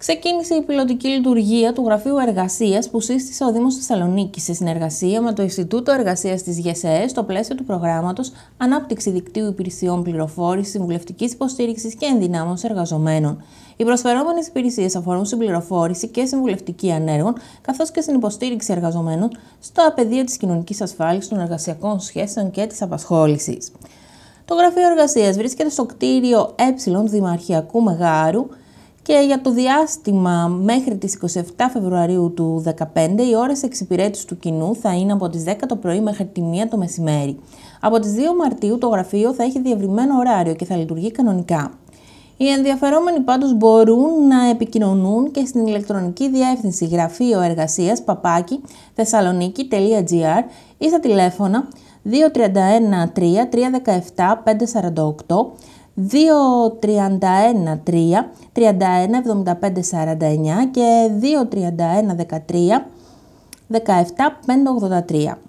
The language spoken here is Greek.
ξεκίνησε η πιλωτική λειτουργία του Γραφείου Εργασίας που σύστησε ο Δήμος Θεσσαλονίκη σε συνεργασία με το Ινστιτούτο Εργασίας της ΓΕΣΕΕ στο πλαίσιο του προγράμματος Ανάπτυξη Δικτύου Υπηρεσιών Πληροφόρησης, Συμβουλευτικής Υποστήριξης και Ενδυνάμωσης Εργαζομένων. Οι προσφερόμενες υπηρεσίες αφορούν στην πληροφόρηση και συμβουλευτική ανέργων, καθώς και στην υποστήριξη εργαζομένων στο πεδία της κοινωνικής ασφάλισης, των εργασιακών σχέσεων και της απασχόλησης. Το Γραφείο Εργασίας βρίσκεται στο κτίριο Ε Δημαρχιακού Μεγάρου και για το διάστημα μέχρι τις 27 Φεβρουαρίου του 2015 οι ώρες εξυπηρέτησης του κοινού θα είναι από τις 10 το πρωί μέχρι τη 1 το μεσημέρι. Από τις 2 Μαρτίου το γραφείο θα έχει διευρυμένο ωράριο και θα λειτουργεί κανονικά. Οι ενδιαφερόμενοι πάντως μπορούν να επικοινωνούν και στην ηλεκτρονική διεύθυνση γραφείο εργασίας παπάκι θεσσαλονίκη.gr ή στα τηλέφωνα 231 3 317 548 2-31-3-31-75-49 και 2-31-13-17-5-83.